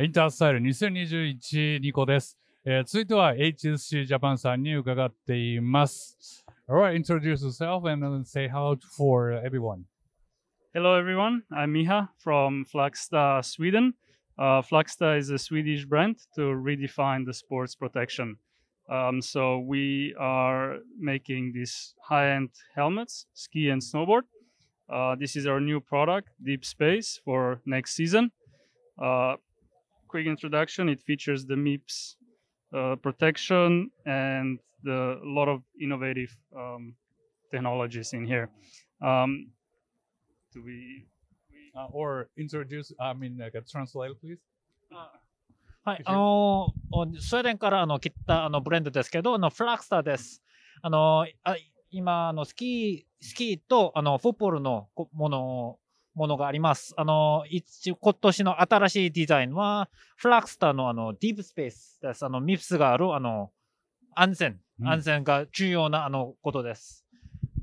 インタースタイル2021ニコです。えー、続いては HSC Japan さんに伺っています。Alright, introduce yourself and say hello for everyone. Hello everyone, I'm Miha from Flagsta Sweden. Uh, Flagsta is a Swedish brand to redefine the sports protection. Um, so we are making these high-end helmets, ski and snowboard. Uh, this is our new product, Deep Space, for next season. Uh, quick introduction. It features the MIPS uh, protection and a lot of innovative um, technologies in here. Um, do we? we uh, or introduce, I mean, like, translate, please. Uh, はい、あのー、スウェーデンからあの切ったあのブレンドですけど、あのフラクスターです。あのー、あ今あのスキー、スキーとあのフォッポールのものものがあります。あの、一、今年の新しいデザインは、フラクスターのあの、ディープスペースです。あの、ミプスがある、あの、安全、安全が重要な、あの、ことです。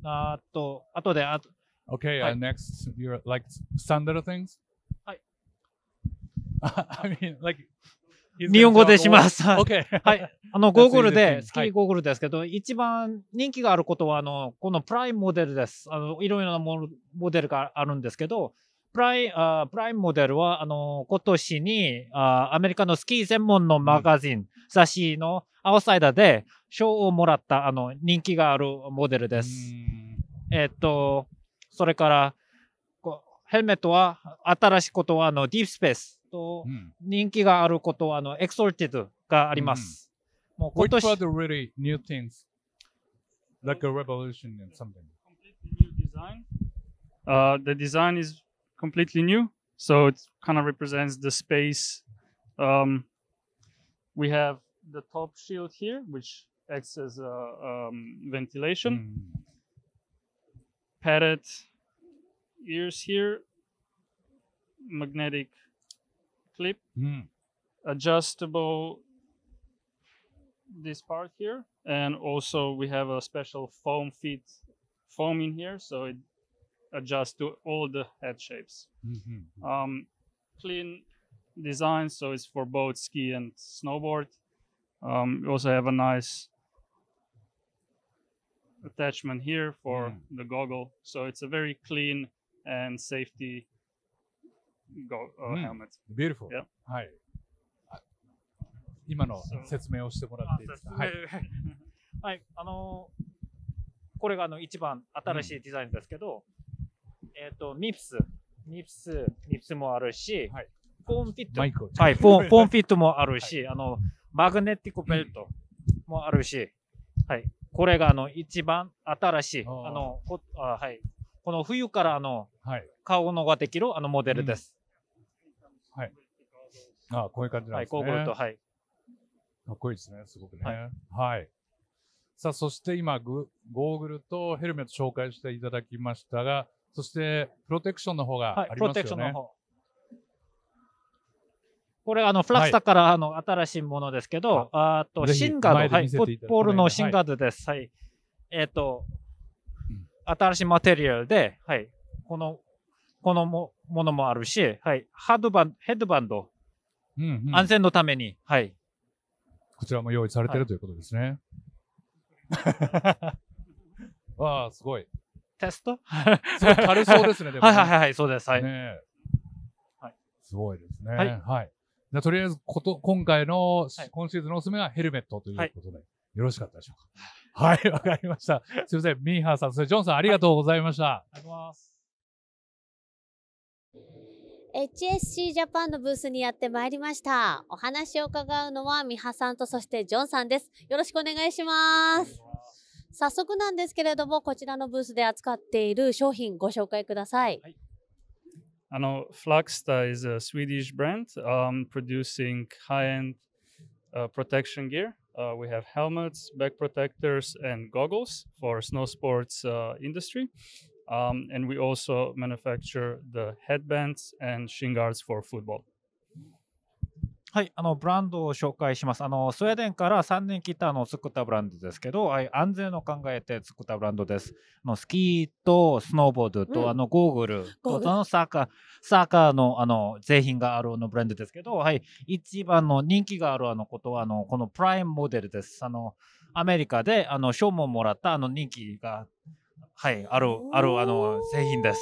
あと、あとで、あと。Okay,、はい、uh, next, you're like standard things? はい。I mean, like, 日本語でします。はい。あの、ゴーグルで、スキーゴーグルですけど、一番人気があることは、あの、このプライムモデルです。あの、いろいろなモデルがあるんですけど、プライあプライムモデルは、あの、今年にあ、アメリカのスキー専門のマガジン、雑誌のアウサイダーで賞をもらった、あの、人気があるモデルです。えっと、それから、ヘルメットは、新しいことは、あの、ディープスペース。と、うん、人気があること、あの、エクソルティドがあります。うん、もう今年。Which were the really new things? Like a revolution and something. Completely new design. Uh, the design is completely new, so it kind of represents the space. Um, we have the top shield here, which acts as a um, ventilation. Mm. Padded ears here, magnetic clip, mm. adjustable this part here, and also we have a special foam fit foam in here, so it adjusts to all the head shapes. Mm-hmm. Um, clean design, so it's for both ski and snowboard. Um, we also have a nice attachment here for hmm. the goggle, so it's a very clean and safety go, uh, mm. helmets. Beautiful. y e a はい。今の説明をしてもらっていいですか。はい。はい。あのー、これがあの一番新しいデザインですけど、うん、えっ、ー、と、ミプス、ミプス、ミプスもあるし、はい、ポンフィット、はい、フポン、ポンフィットもあるし、はい、あの、マグネティックベルトもあるし、はい。これがあの一番新しい、あのこあ、はい。この冬からあの、はい、買うのができるあのモデルです。ああこういう感じなんですね。はい、ゴーグルと、はい。かっこいいですね、すごくね。はい。はい、さあ、そして今ゴーグルとヘルメット紹介していただきましたが、そして、プロテクションの方がありますよね。はい、プロテクションの方。これ、あの、フラクタから、あの、新しいものですけど、あと、シンガード、はい、フットボールのシンガードです。はい。えっ、と、新しいマテリアルで、はい。この、このもものもあるし、はい。ハードバンド、ヘッドバンドうんうん、安全のために、はい。こちらも用意されてる、はい、ということですね。わあ、すごい。テストすごい軽そうですね、でも、ね、はいはいはい、そうです。はい。ね、はい、すごいですね。はい。はい、じゃとりあえずこと、今回の、今シーズンのおすすめはヘルメットということで、よろしかったでしょうか。はい、わかりました。すみません。ミーハーさん、それジョンさん、ありがとうございました。ありがとうございます。HSC ジャパンのブースにやってまいりました。お話を伺うのは美波さんとそしてジョンさんです。よろしくお願いします。早速なんですけれども、こちらのブースで扱っている商品ご紹介ください。はい、あの、Flagsta is a Swedish brand、um, producing high-end、uh, protection gear. Uh, we have helmets, back protectors, and goggles for snow sports uh, industry. Um, and we also manufacture the headbands and shin guards for football. はい、あのブランドを紹介しますあのスウェーデンから3年来たの作ったブランドですけど安全を考えて作ったブランドですあのスキーとスノーボードと、うん、あのゴーグルとのサーカーサーカーのあの製品があるのブランドですけど、はい、一番の人気があるあのことはあのこのプライムモデルですあのアメリカであの賞ももらったあの人気がはい、ある、ある、あの、製品です。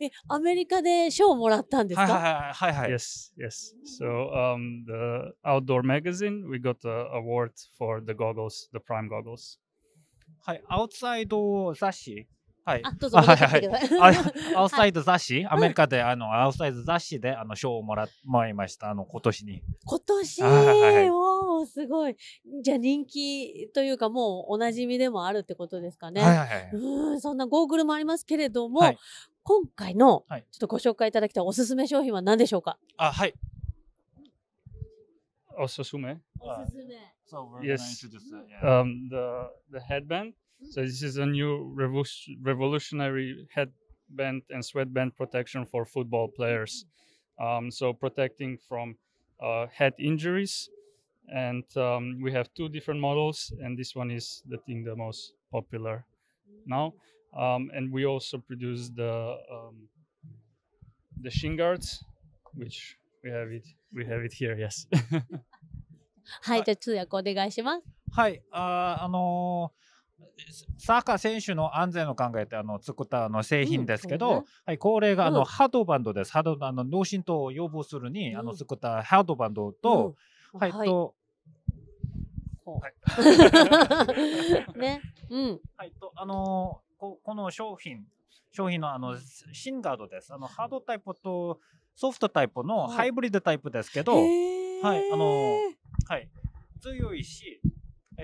え、アメリカで賞をもらったんですかはいはいはい。Yes, yes. So, um, the outdoor magazine, we got an award for the goggles, the prime goggles. はい、アウトサイド雑誌はい。あ、どうぞ。はいはい。アウトサイド雑誌、アメリカで、あの、アウトサイド雑誌で、あの、賞をもら、もらいました。あの、今年に。今年、はいおすごい。じゃあ人気というか、もうおなじみでもあるってことですかね。はいはいはい。うん、そんなゴーグルもありますけれども、はい、今回の、ちょっとご紹介いただきたいおすすめ商品は何でしょうかあ、はい。おすすめおすすめ。So yes. o y e um, the, the headband So this is a new revolutionary headband and sweatband protection for football players. Um, so protecting from uh, head injuries. And um, we have two different models, and this one is the thing the most popular now. Um, and we also produce the um, the shin guards, which we have it we have it here. Yes. はい、じゃあ通訳お願いします。はい、あ、あのー サッカー選手の安全を考えてあの作ったあの製品ですけど、うんね、はい、これがあの、うん、ハードバンドです。ハードあの脳震盪を予防するに、あの作ったハードバンドと、はい、はい、ね、うん、はい、とあのここの商品商品のあのシンガードです。あのハードタイプとソフトタイプのハイブリッドタイプですけど、はい、あのはい強いし。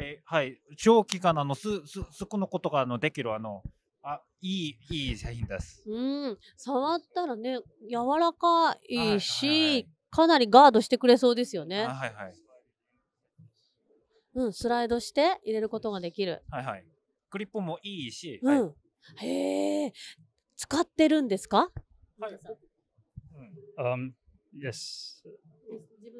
えー、はい、長期間のすすこのことがあのできるあのあいいいい製品です。うん、触ったらね柔らかいし、はいはい、かなりガードしてくれそうですよね。はいはい。うん、スライドして入れることができる。はいはい。クリップもいいし。うん。はい、へえ、使ってるんですか？はい。うん。Um, yes.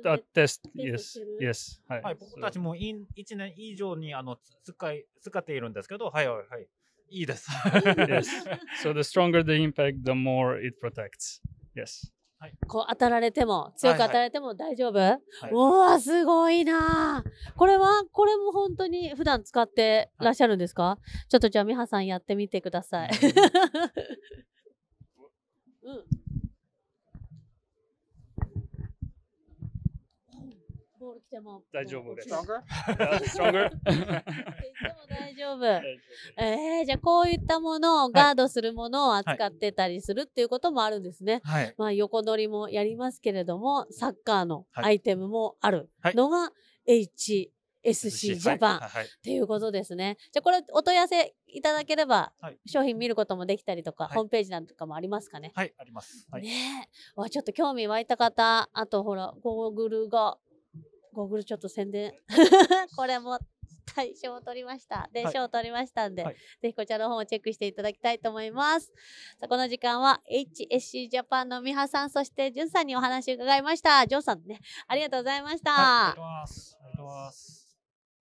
あです。イエス、イエス。はい、はい、僕たちも1年以上にあの使い使っているんですけど、はいはいはい。いいです。yes. So the stronger the impact, the more it protects. Yes. はい、こう当たられても強く当たられても大丈夫、はいはい、おおすごいなこれはこれも本当に普段使ってらっしゃるんですか、はい、ちょっとじゃあ美穂さんやってみてください、うん ボール来ても大丈夫です。Stronger? 大丈夫。えー、じゃあこういったものをガードするものを扱ってたりするっていうこともあるんですね。はい、まあ横取りもやりますけれども、サッカーのアイテムもあるのが H、SC ジャパンっていうことですね。じゃあこれお問い合わせいただければ、商品見ることもできたりとか、はい、ホームページなんとかもありますかね。はい、あります。はい、ねわ、ちょっと興味湧いた方、あとほら、ゴーグルがゴーグルちょっと宣伝 これも大賞を取りました。で、賞、はい、を取りましたんで、はい、ぜひこちらの方もチェックしていただきたいと思います。さあこの時間は HSC ジャパンの美羽さん、そしてじゅんさんにお話を伺いました。ジョンさんね、ありがとうございました。はい、ありがとうございます。